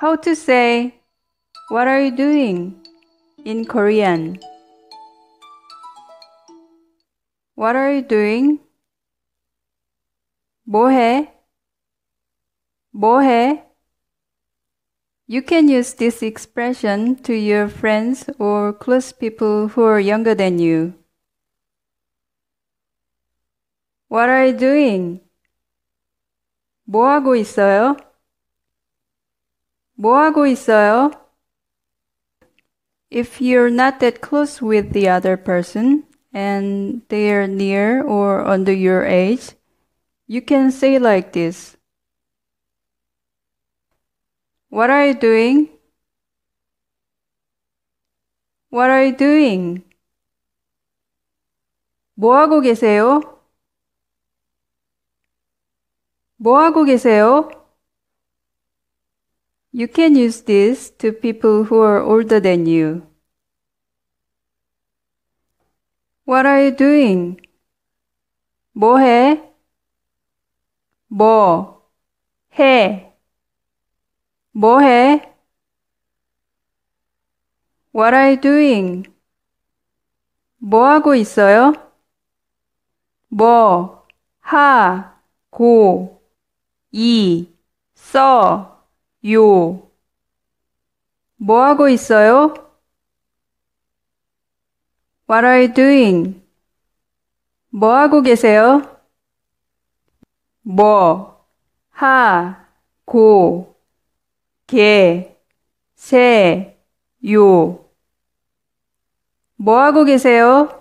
How to say, What are you doing? in Korean. What are you doing? 뭐해? 뭐해? You can use this expression to your friends or close people who are younger than you. What are you doing? 뭐하고 있어요? 뭐 하고 있어요? If you're not that close with the other person and they're near or under your age, you can say like this. What are you doing? What are you doing? 뭐 하고 계세요? 뭐 하고 계세요? You can use this to people who are older than you. What are you doing? 뭐해? 뭐 뭐해? What are you doing? 뭐 있어요? 뭐 있어 요. 뭐 하고 있어요? What are you doing? 뭐 하고 계세요? 뭐, 하, 고, 게, 세, 요. 뭐 하고 계세요?